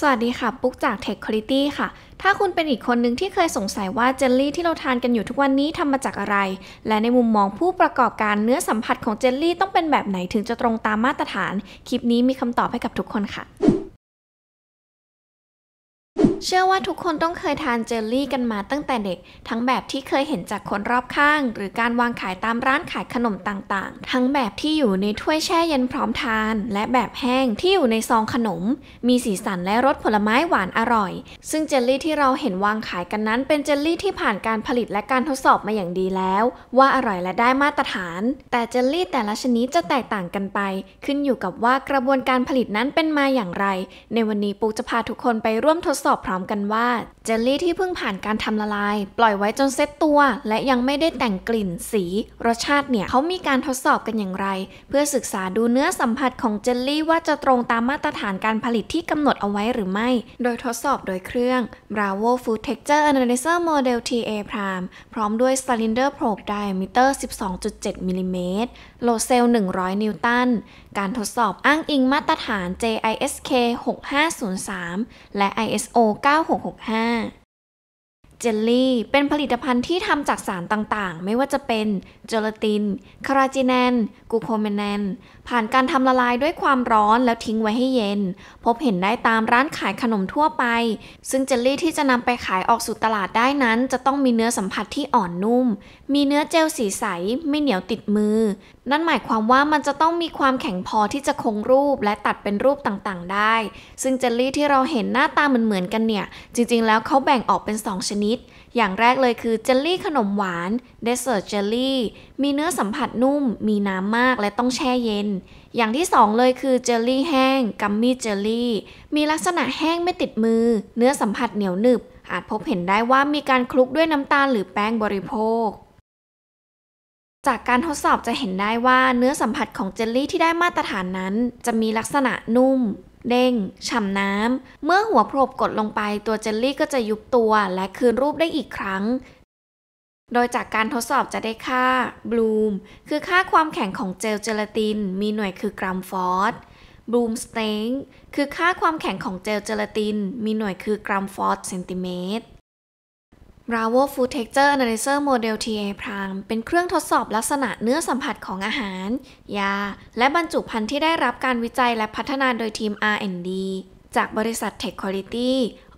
สวัสดีค่ะปุ๊กจาก Tech Quality ค่ะ ถ้าคุณเป็นอีกคนหนึ่งที่เคยสงสัยว่าเจลลี่ที่เราทานกันอยู่ทุกวันนี้ทำมาจากอะไร และในมุมมองผู้ประกอบการเนื้อสัมผัสของเจลลี่ต้องเป็นแบบไหนถึงจะตรงตามมาตรฐาน คลิปนี้มีคำตอบให้กับทุกคนค่ะเชื่อว่าทุกคนต้องเคยทานเจลลี่กันมาตั้งแต่เด็ก ทั้งแบบที่เคยเห็นจากคนรอบข้าง หรือการวางขายตามร้านขายขนมต่างๆ ทั้งแบบที่อยู่ในถ้วยแช่เย็นพร้อมทาน และแบบแห้งที่อยู่ในซองขนม มีสีสันและรสผลไม้หวานอร่อย ซึ่งเจลลี่ที่เราเห็นวางขายกันนั้น เป็นเจลลี่ที่ผ่านการผลิตและการทดสอบมาอย่างดีแล้ว ว่าอร่อยและได้มาตรฐาน แต่เจลลี่แต่ละชนิดจะแตกต่างกันไป ขึ้นอยู่กับว่ากระบวนการผลิตนั้นเป็นมาอย่างไร ในวันนี้ปุ๊กจะพาทุกคนไปร่วมทดสอบพ้อมกันว่าเจลลี่ที่เพิ่งผ่านการทำละลายปล่อยไว้จนเซ็ตตัวและยังไม่ได้แต่งกลิ่นสี รสชาติเนี่ยเขามีการทดสอบกันอย่างไรเพื่อศึกษาดูเนื้อสัมผัสของเจลลี่ว่าจะตรงตามมาตรฐานการผลิตที่กำหนดเอาไว้หรือไม่ โดยทดสอบโดยเครื่อง Bravo Food Texture Analyzer Model TA Prime พร้อมด้วย Cylinder Probe Diameter 12.7 มิลิเมตรโลเซล100 นิวตันการทดสอบอ้างอิงมาตรฐาน JISK 6503 และ ISO 9 6 6 5เจลลี่เป็นผลิตภัณฑ์ที่ทำจากสารต่างๆ ไม่ว่าจะเป็น เจลาติน คาราจินแนน กูโคเมนแนน ผ่านการทำละลายด้วยความร้อนแล้วทิ้งไว้ให้เย็น พบเห็นได้ตามร้านขายขนมทั่วไป ซึ่งเจลลี่ที่จะนำไปขายออกสู่ตลาดได้นั้น จะต้องมีเนื้อสัมผัสที่อ่อนนุ่ม มีเนื้อเจลสีใส ไม่เหนียวติดมือ นั่นหมายความว่ามันจะต้องมีความแข็งพอที่จะคงรูปและตัดเป็นรูปต่างๆ ได้ ซึ่งเจลลี่ที่เราเห็นหน้าตาเหมือนๆ กันเนี่ย จริงๆ แล้วเขาแบ่งออกเป็น2ชนิดดอย่างแรกเลยคือเจลลี่ขนมหวานเดสเซอร์เจลลี่มีเนื้อสัมผัสนุ่ม มีน้ำมากและต้องแช่เย็น อย่างที่สองเลยคือเจลลี่แห้งกัมมี่เจลลี่มีลักษณะแห้งไม่ติดมือ เนื้อสัมผัสเหนียวหนึบ อาจพบเห็นได้ว่ามีการคลุกด้วยน้ำตาลหรือแป้งบริโภค จากการทดสอบจะเห็นได้ว่าเนื้อสัมผัสของเจลลี่ที่ได้มาตรฐานนั้น จะมีลักษณะนุ่มเด้งฉ่ำน้ำ เมื่อหัวโผลกดลงไปตัวเจลลี่ก็จะยุบตัวและคืนรูปได้อีกครั้ง โดยจากการทดสอบจะได้ค่าบลูมคือค่าความแข็งของเจลเจลาติน มีหน่วยคือกรัมฟอสบลูมสเตงคือค่าความแข็งของเจลเจลาติน มีหน่วยคือกรัมฟอสเซนติเมตร Bravo Food Texture Analyzer Model TA Prime เป็นเครื่องทดสอบลักษณะเนื้อสัมผัสของอาหาร ยา และบรรจุภัณฑ์ที่ได้รับการวิจัยและพัฒนาโดยทีม R&D จากบริษัท Tech Quality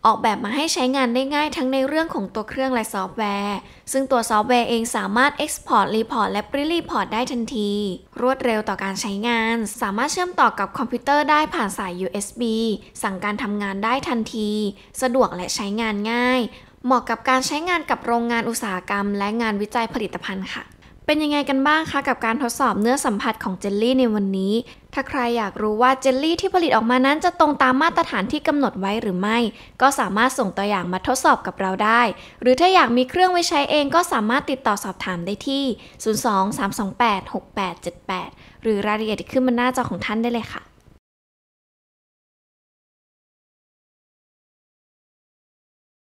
ออกแบบมาให้ใช้งานได้ง่ายทั้งในเรื่องของตัวเครื่องและซอฟต์แวร์ ซึ่งตัวซอฟต์แวร์เองสามารถ Export Report และ Print Report ได้ทันที รวดเร็วต่อการใช้งาน สามารถเชื่อมต่อกับคอมพิวเตอร์ได้ผ่านสาย USB สั่งการทำงานได้ทันที สะดวกและใช้งานง่ายเหมาะกับการใช้งานกับโรงงานอุตสาหกรรม และงานวิจัยผลิตภัณฑ์ค่ะ เป็นยังไงกันบ้างคะกับการทดสอบเนื้อสัมผัสของเจลลี่ในวันนี้ ถ้าใครอยากรู้ว่าเจลลี่ที่ผลิตออกมานั้นจะตรงตามมาตรฐานที่กำหนดไว้หรือไม่ ก็สามารถส่งตัวอย่างมาทดสอบกับเราได้ หรือถ้าอยากมีเครื่องไว้ใช้เองก็สามารถติดต่อสอบถามได้ที่ 02 328 6878 หรือรายละเอียดขึ้นบนหน้าจอของท่านได้เลยค่ะ